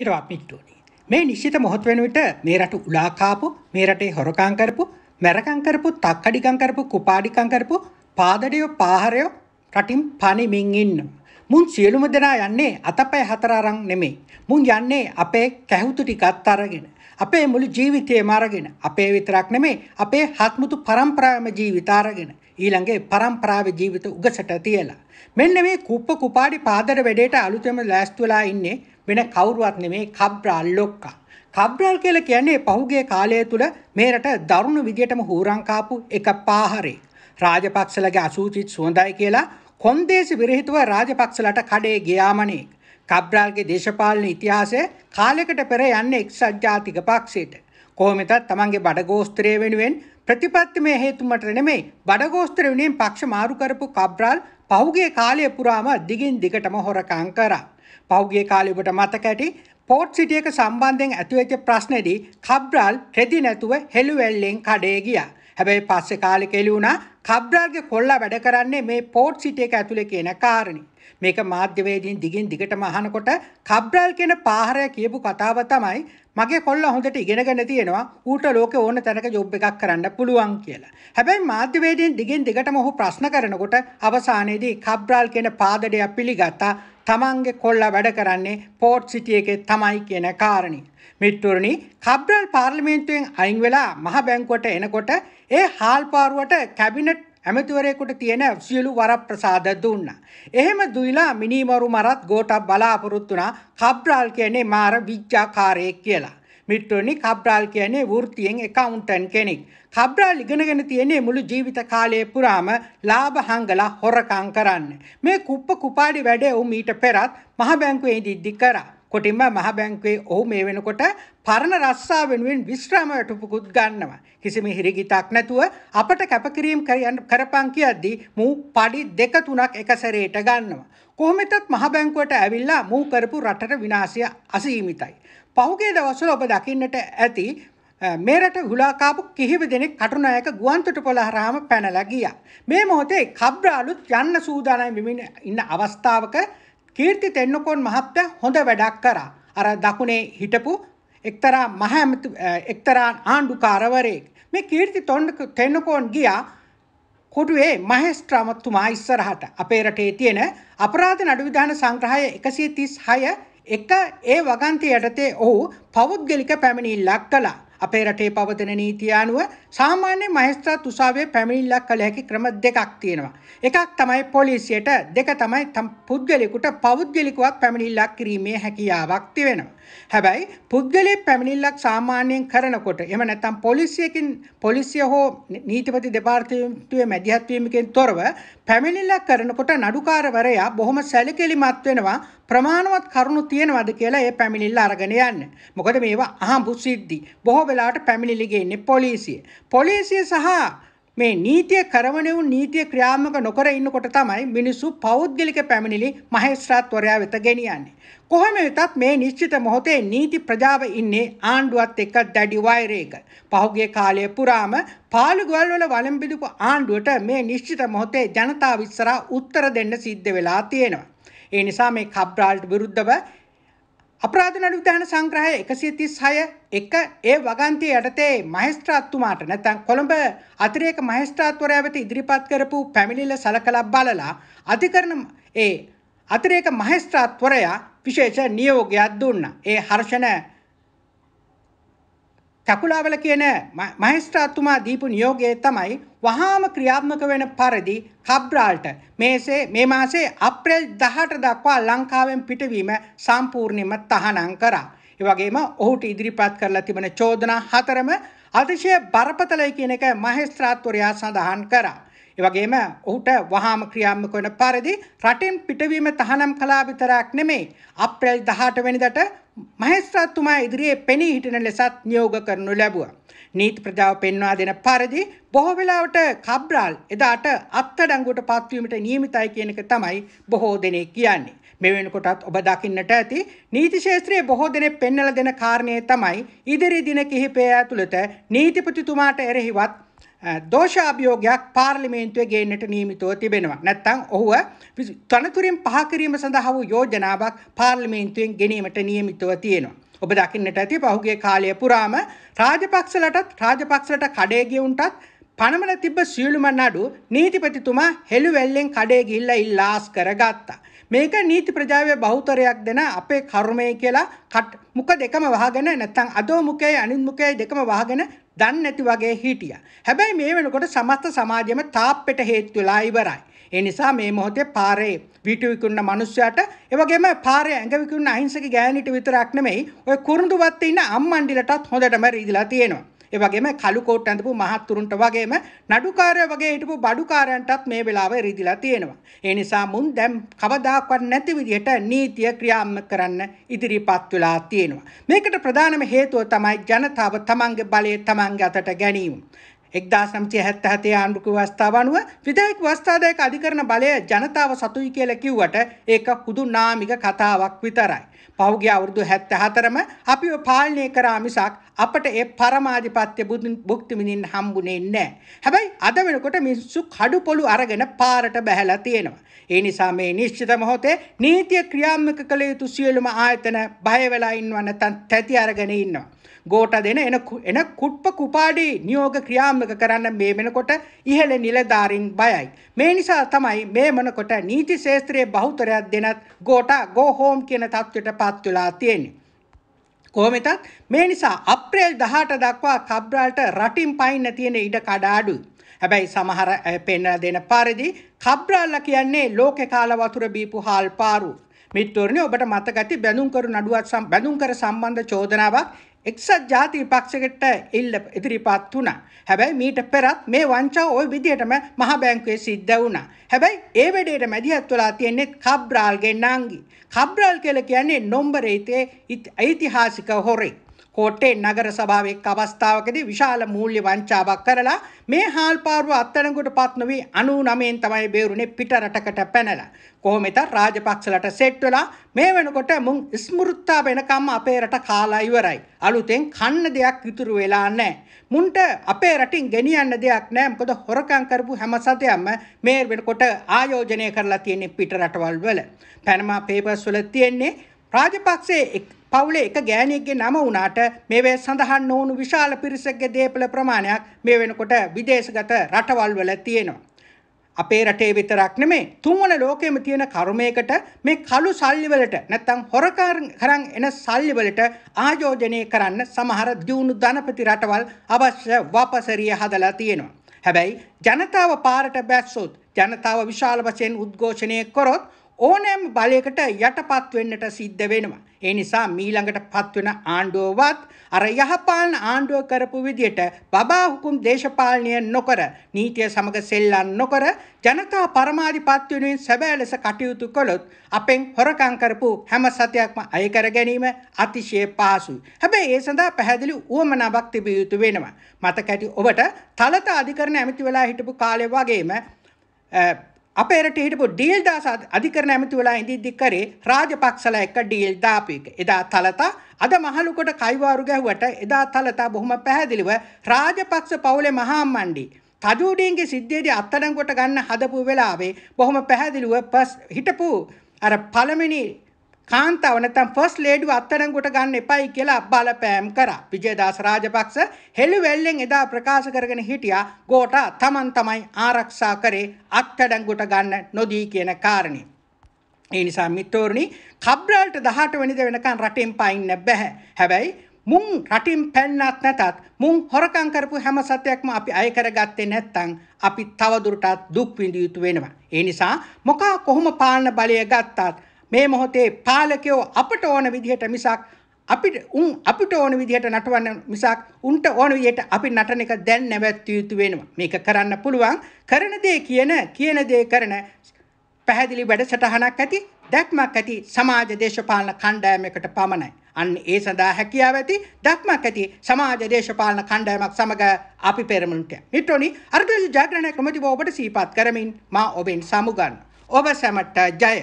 හිරවත් මිට්ටුවනි. මේ නිශ්චිත මොහොත් වෙන විට මේ රට උලා කාපු, මේ රටේ හොරකම් කරපු, මැරකම් කරපු, තක්කඩිකම් කරපු, කුපාඩිකම් කරපු පාදඩියෝ පාහරයෝ රටින් පණිමින් ඉන්නවා. මුන් සියලුම දෙනා යන්නේ අතපය හතර අරන් නෙමෙයි. මුන් යන්නේ අපේ කැහුතු ටිකත් අරගෙන. අපේ මුළු ජීවිතයම අරගෙන අපේ විතරක් නෙමෙයි අපේ හත්මුතු පරම්පරාවේම ජීවිත අරගෙන ඊළඟේ පරම්පරාවේ ජීවිත උගසට තියලා මෙන්න මේ කුප්ප කුපාඩි පාදර වැඩේට අලුතෙම ලෑස්ති වෙලා ඉන්නේ වෙන කවුරුවත් නෙමෙයි කබ්‍රාල් ලොක්කා කබ්‍රාල් කියලා කියන්නේ පහුගිය කාලය තුල මේරට දරුණු විදියටම හූරං කාපු එක පාහරේ. රාජපක්ෂලගේ අසූචිත් සුවඳයි කියලා කොන්දේසි විරහිතව රාජපක්ෂලට කඩේ ගියාමනේ. කබ්‍රාල්ගේ දේශපාලන ඉතිහාසය කාලෙකට පෙර යන්නේ එක්සත් ජාතික පක්ෂයට. කොහොමෙතත් තමන්ගේ බඩගෝස්ත්‍රය වෙනුවෙන් ප්‍රතිපත්තිමය හේතුමට නෙමෙයි බඩගෝස්ත්‍ර වෙනුවෙන් පක්ෂ මාරු කරපු කබ්‍රාල් පහුගිය කාලය පුරාම දිගින් දිගටම හොරකම් කරා. පහුගිය කාලේ ඔබට මතක ඇති පෝට් සිටියක සම්බන්ධයෙන් ඇතිවෙච්ච ප්‍රශ්නේදී කබ්‍රාල් රෙදි නැතුව හෙළුවෙල්ලෙන් කඩේ ගියා. හැබැයි පස්සේ කාලෙක එළි වුණා කබ්‍රාල්ගේ කොල්ලා වැඩ කරන්නේ මේ පෝට් සිටි එක ඇතුලේ කියන කාරණේ. මේක මාධ්‍යවේදීන් දිගින් දිගටම අහනකොට කබ්‍රාල් කියන පාහරය කියපු කතාව තමයි මගේ කොල්ලා හොඳට ඉගෙනගෙන තියෙනවා ඌට ලෝකේ ඕන තැනක ජොබ් එකක් කරන්න පුළුවන් කියලා. හැබැයි මාධ්‍යවේදීන් දිගින් දිගටම ඔහු ප්‍රශ්න කරනකොට අවසානයේදී කබ්‍රාල් කියන පාදඩය පිළිගත්තා. තමන්ගේ කොල්ල වැඩ කරන්නේ පෝට් සිටිය එකේ තමයි කියන කාරණේ. මිට්ටුරණි කබ්‍රල් පාර්ලිමේන්තුවෙන් අයින් වෙලා මහ බැංකුවට එනකොට ඒ හාල්පාරුවට කැබිනට් ඇමතිවරයෙකුට තියෙන සියලු වරප්‍රසාද දුන්නා. එහෙම දුයිලා මිනිමරු මරත් ගෝටක් බලාපොරොත්තු වුණා කබ්‍රාල් කියන්නේ මාර විජ්ජාකාරයෙක් කියලා. මිට්‍රනි කබ්‍රාල් කියන්නේ වෘත්තියෙන් එකවුන්ටන් කෙනෙක්. කබ්‍රාල් ඉගෙනගෙන තියෙන්නේ මුළු ජීවිත කාලය පුරාම ලාභ හංගලා හොරකම් කරන්න. මේ කුප්ප කුපාඩි වැඩේ ඔහු මීට පෙරත් මහ බැංකුවේ ඉදිද්දි කරා. කොටින්ම මහ බැංකුවේ ඔහු මේ වෙනකොට පරණ රස්සා වෙනුවෙන් විශ්‍රාම වැටුපුකුත් ගන්නවා. කිසිම හිරිගිතක් නැතුව අපට කැපකිරීම කරපන් කියද්දී මූ පඩි දෙක තුනක් එක සැරේට ගන්නවා. කොහොමෙතත් මහ බැංකුවට ඇවිල්ලා මූ කරපු රටට විනාශය අසීමිතයි. පහුගේ දවස්වල ඔබ දකින්නට ඇති මේරට හුලාකාපු කිහිප දෙනෙක් කටුනායක ගුවන්තොට පොළ හරහාම පැනලා ගියා. මේ මොහොතේ කබ්‍රාලුත් යන්න සූදානම් වෙමින් ඉන්න අවස්ථාවක කීර්ති තෙන්නකෝන් මහත්තයා හොඳ වැඩක් කරා. අර දකුණේ හිටපු එක්තරා මහ එක්තරා ආණ්ඩුකාරවරයෙක් මේ කීර්ති තෙන්නකෝන් ගියා කොටුවේ මහේස්ත්‍රාමතුමා ඉස්සරහට අපේ රටේ තියෙන අපරාධ නඩු විධාන සංග්‍රහය 136 එක ඒ වගන්ති යටතේ ඔහු පෞද්ගලික පැමිණිල්ලක් කළා. අපේ රටේ පවතින නීතිය අනුව සාමාන්‍ය මහේස්ත්‍රාත් උසාවියේ පැමිණිල්ලක් කළ හැකි ක්‍රම දෙකක් තියෙනවා. එකක් තමයි පොලිසියට, දෙක තමයි පුද්ගලයෙකුට පෞද්ගලිකවත් පැමිණිල්ලක් කිරීමේ හැකියාවක් තිබෙනවා. හැබැයි පුද්ගලයෙක් පැමිණිල්ලක් සාමාන්‍යයෙන් කරනකොට එහෙම නැත්නම් පොලිසියකින් පොලිසිය හෝ නීතිපති දෙපාර්තමේන්තුවේ මැදිහත් වීමකින් තොරව පැමිණිල්ලක් කරනකොට නඩුකාරවරයා බොහොම සැලකිලිමත් වෙනවා ප්‍රමාණවත් කරුණු තියෙනවද කියලා ඒ පැමිණිල්ල අරගෙන යන්න. මොකද මේවා අහඹු සිද්ධි. බොහෝ වෙලාවට පැමිණිලි ගෙන්නේ පොලිසිය. පොලිසිය සහ මේ නීතිය කරවන වූ නීතිය ක්‍රියාත්මක නොකර ඉන්නකොට තමයි මිනිස්සු පෞද්ගලික පැමිණිලි මහේස්ත්‍රාත්වරයා වෙත ගෙනියන්නේ. කොහොම වෙතත් මේ නිශ්චිත මොහොතේ නීති ප්‍රජාව ඉන්නේ ආණ්ඩුවත් එක්ක දැඩි වෛරයක. පහුගිය කාලය පුරාම පාළු ගවල් වල වළම් බිඳපු ආණ්ඩුවට මේ නිශ්චිත මොහොතේ ජනතාව ඉස්සරහා උත්තර දෙන්න සිද්ධ වෙලා තියෙනවා. ඒ නිසා මේ කබ්‍රාල්ට විරුද්ධව අපරාධ නඩු විධාන සංග්‍රහය 136 එක ඒ වගන්තිය යටතේ මහේස්ත්‍රාත්තුමාට නැත්නම් කොළඹ අතිරේක මහේස්ත්‍රාත්වරයා වෙත ඉදිරිපත් කරපු පැමිණිල්ල සලකලා බලලා අධිකරණ ඒ අතිරේක මහේස්ත්‍රාත්වරයා විශේෂ නියෝගයක් දුන්නා. ඒ හර්ෂණ කකුලාවල කියන මහේස්ත්‍රාත්තුමා දීපු නියෝගය තමයි වහාම ක්‍රියාත්මක වෙන පරිදි කබ්‍රාල්ට මේසේ මේ මාසේ අප්‍රේල් 18 දක්වා ලංකාවෙන් පිටවීම සම්පූර්ණයෙන්ම තහනම් කරා. වගේම ඔහුට ඉදිරිපත් කරලා තිබෙන චෝදනා හතරම අතිශය බරපතලයි කියන එක මහේස්ත්‍රාත්වරයා සඳහන් කරා. ඒ වගේම ඔහුට වහාම ක්‍රියාත්මක වන පරිදි රටින් පිටවීම තහනම් කළා විතරක් නෙමෙයි අප්‍රේල් 18 වෙනිදාට මහේස්ත්‍රාත්තුමා ඉදිරියේ පෙනී හිටින ලෙසත් නියෝග කරනු ලැබුවා. නීති ප්‍රජාව පෙන්වා දෙන පරිදි බොහෝ වෙලාවට කබ්‍රාල් එදාට අත්අඩංගුවට පත්වීමට නියමිතයි කියන එක තමයි බොහෝ දෙනෙක් කියන්නේ. මේ වෙනකොටත් ඔබ දකින්නට ඇති නීති ශාස්ත්‍රයේ බොහෝ දෙනෙක් පෙන්වලා දෙන කාරණේ තමයි ඉදිරි දින කිහිපය ඇතුළත නීතිපතිතුමාට එරෙහිවත් දෝෂ අභියෝගයක් පාර්ලිමේන්තුවේ ගේන්නට නියමිතව තිබෙනවා. නැත්නම් ඔහුව තනතුරෙන් පහ කිරීම සඳහා වූ යෝජනාවක් පාර්ලිමේන්තුවෙන් ගෙනීමට නියමිතව තියෙනවා. ඔබ දකින්නට ඇති පහුගිය කාලය පුරාම රාජපක්ෂලටත් රාජපක්ෂලට කඩේ ගියුන්ටත් පනමන තිබ්බ සියලුම නඩු නීතිපතිතුමා හෙළුවැල්ලෙන් කඩේ ගිහිල්ලා ඉල්ලාස් කරගත්තා. මේක නීති ප්‍රජාවේ බහුතරයක් දෙන අපේ කර්මය කියලා කට මුඛ දෙකම වහගෙන නැත්නම් අදෝ මුඛයේ අනිත් මුඛයේ දෙකම වහගෙන දන්නේ නැති වගේ හිටියා. හැබැයි මේ වෙනකොට සමස්ත සමාජයම තාප්පෙට හේතු වෙලා ඉවරයි. ඒ නිසා මේ මොහොතේ පාරේ වීටු විකුණන මිනිස්සයාට ඒ වගේම පාරේ ඇඟ විකුණන අහිංසක ගෑණිට විතරක් නෙමෙයි ඔය කුරුඳුවත් ඉන්න අම්මන්ඩිලටත් හොඳටම රීදලා තියෙනවා. ඒ වගේම කළු කෝට් ඇඳපු මහත්තුරුන්ට වගේම නඩුකාරය වගේ හිටපු බඩුකාරයන්ටත් මේ වෙලාවේ රිදිලා තියෙනවා. ඒ නිසා මුන් දැන් කවදාකවත් නැති විදිහට නීතිය ක්‍රියාත්මක කරන්න ඉදිරිපත් වෙලා තියෙනවා. මේකට ප්‍රධානම හේතුව තමයි ජනතාව තමන්ගේ බලය තමන්ගේ අතට ගැනීම. එක්දා සම්චය හැත්ත හතේ ආණ්ඩුක වස්ථාව අනුව විධායක වස්ථාදායක අධිකරණ බලය ජනතාව සතුයි කියල කිව්වට ඒක හුදු නාමික කතාවක් විතරයි. පෞගේ අවුරුදු හැත්ත හතරම අපිව පාලනය කරා මිසක් අපට ඒ පරමාධිපත්‍ය භුක්තිමිනින් හම්බුනේ නැහැ. හැබැයි අද වෙනකොට මිනිස්සු කඩු පොළු අරගෙන පාරට බැහැලා තියෙනවා. ඒ නිසා මේ නිශ්චිත මොහොතේ නීතිය ක්‍රියාත්මක කළ යුතු සියලුම ආයතන බය වෙලා ඉන්නවා නැත්නම් තැති අරගෙන ඉන්නවා. ගෝට දෙන එන එන කුට්ප කුපාඩි නියෝග ක්‍රියාත්මක කරන්න මේ වෙනකොට ඉහළ නිලධාරීන් බයයි. මේ නිසා තමයි මේ මොනකොට නීති ශාස්ත්‍රයේ බහුතරයක් දෙනත් ගෝට ගෝ හෝම් කියන தත්වයට පත් වෙලා තියෙන්නේ. කොහොමෙතත් මේ නිසා අප්‍රේල් 18 දක්වා කබ්‍රාල්ට රටින් පයින්න තියෙන ඉඩ කඩාඩුයි. හැබැයි සමහර පෙන්වලා දෙන පරිදි කබ්‍රාල්ලා කියන්නේ ලෝකේ කාලා වතුර බීපු හාල් පාරු. මිත්‍රෝනි ඔබට මතක ඇති බැඳුම් කරු නඩුවත් සම් බැඳුම් කර සම්බන්ධ චෝදනාවක් එක්සත් ජාති පක්ෂකට ඉල්ල ඉදිරිපත් වුණා. හැබැයි මීට පෙරත් මේ වංචාව ওই විදිහටම මහ බැංකුවේ සිද්ධ වුණා. හැබැයි ඒ වෙඩේට මැදිහත් වෙලා තියෙන්නේ කබ්‍රාල්ගේ නංගි. කබ්‍රාල් කියලා කියන්නේ නොම්බරේ ඉතිහාසික හොරෙක්. කෝට්ටේ නගර සභාව එක් අවස්ථාවකදී විශාල මූල්‍ය වංචාවක් කරලා මේ හාල්පාරුව අත්අඩංගුවට පත් නොවී 99න් තමයි බේරුනේ පිටරටකට පැනලා. කොහොමෙතත් රාජපක්ෂලට සෙට් වෙලා මේ වෙනකොට මුන් ස්මෘත්තා වෙනකම්ම අපේ රට කාලා ඉවරයි. අලුතෙන් කන්න දෙයක් ඉතුරු වෙලා නැහැ. මුන්ට අපේ රටින් ගෙනියන්න දෙයක් නැහැ. මොකද හොරකම් කරපු හැම සතයක්ම මේ වෙනකොට ආයෝජනය කරලා තියෙන්නේ පිටරටවල් වල. පැනමා පේපර්ස් වල තියෙන්නේ රාජපක්ෂේ පවුලේ එක ගෑණියෙක්ගේ නම වුණාට මේවේ සඳහන් නොවුණු විශාල පිරිසක්ගේ දේපල ප්‍රමාණයක් මේ වෙනකොට විදේශගත රටවල් වල තියෙනවා. අපේ රටේ විතරක් නෙමේ තුන්වන ලෝකෙම තියෙන කර්මයකට මේ කළු සල්ලිවලට නැත්තම් හොරකාර කරන් එන සල්ලිවලට ආයෝජනය කරන්න සමහර දියුණු ධනපති රටවල් අවශ්‍ය වපසරිය හදලා තියෙනවා. හැබැයි ජනතාව පාරට බැස්සොත් ජනතාව විශාල වශයෙන් උද්ඝෝෂණය කරොත් ඕනෑම බලයකට යටපත් වෙන්නට සිද්ධ වෙනවා. ඒ නිසා මීළඟට පත්වන ආණ්ඩුවවත් අර යහපාලන ආණ්ඩුව කරපු විදියට බබා හුකුම් දේශපාලනය නොකර නීතිය සමග සෙල්ලම් නොකර ජනතා පරමාධිපත්‍ය වෙනුවෙන් සැබෑ ලෙස කටයුතු කළොත් අපෙන් හොරකම් කරපු හැම සතයක්ම අය කර ගැනීම අතිශය පහසුයි. හැබැයි ඒ සඳහා පැහැදිලි උවමනාවක් තිබිය යුතු වෙනවා. මතක ඇති ඔබට තලත අධිකරණ ඇමති වෙලා හිටපු කාලේ වගේම අපේරට හිටපු ඩීල් දාස අධිකරණ ඇමති වෙලා ඉඳිද්දි කරේ රාජපක්ෂලා එක්ක ඩීල් දාපු එක. එදා තලතා අද මහලුකොට කයිවාරු ගැහුවට එදා තලතා බොහොම පැහැදිලිව රාජපක්ෂ පවුලේ මහා මණ්ඩි තජූඩීන්ගේ සිද්ධියේදී අත්අඩංගුවට ගන්න හදපු වෙලාවේ බොහොම පැහැදිලිව හිටපු අර පළමිනි කාන්තාව නැත්නම් ෆස්ට් ලේඩිව අත්අඩංගුවට ගන්න එපයි කියලා බලපෑම් කරා. විජේදාස රාජපක්ෂ හෙළුවෙල්ලෙන් එදා ප්‍රකාශ කරගෙන හිටියා ගෝඨා තමන් තමයි ආරක්ෂා කරේ අත්අඩංගුවට ගන්න නොදී කියන කාරණේ. ඒ නිසා මිත්‍රෝරණි කබ්‍රල්ට 18 වෙනිද වෙනකන් රටෙන් පයින්න බෑ. හැබැයි මුන් රටින් පැන්නත් නැතත් මුන් හොරකම් කරපු හැම සත්‍යයක්ම අපි අය කරගත්තේ නැත්නම් අපි තවදුරටත් දුක් විඳිය යුතු වෙනවා. ඒ නිසා මොකා කොහොම පාලන බලය ගත්තත් මේ මොහොතේ පාලකයෝ අපට ඕන විදිහට මිසක් අපිට උන් අපිට ඕන විදිහට නටවන්න මිසක් උන්ට ඕන විදිහට අපි නටන එක දැන් නැවැත්විය යුතු වෙනවා. මේක කරන්න පුළුවන්. කරන දේ කියන කියන දේ කරන පැහැදිලි වැඩසටහනක් ඇති දැක්මක් ඇති සමාජ දේශපාලන කණ්ඩායමකට පමණයි. අන්න ඒ සඳහා හැකියාව ඇති දක්මක් ඇති සමාජ දේශපාලන කණ්ඩායමක් සමග අපි පෙරමුණට. මිටෝනි අර්ගල ජාගරණ කමිටුව ඔබට සීපත් කරමින් මා ඔබෙන් සමුගන්න. ඔබ සැමට ජය.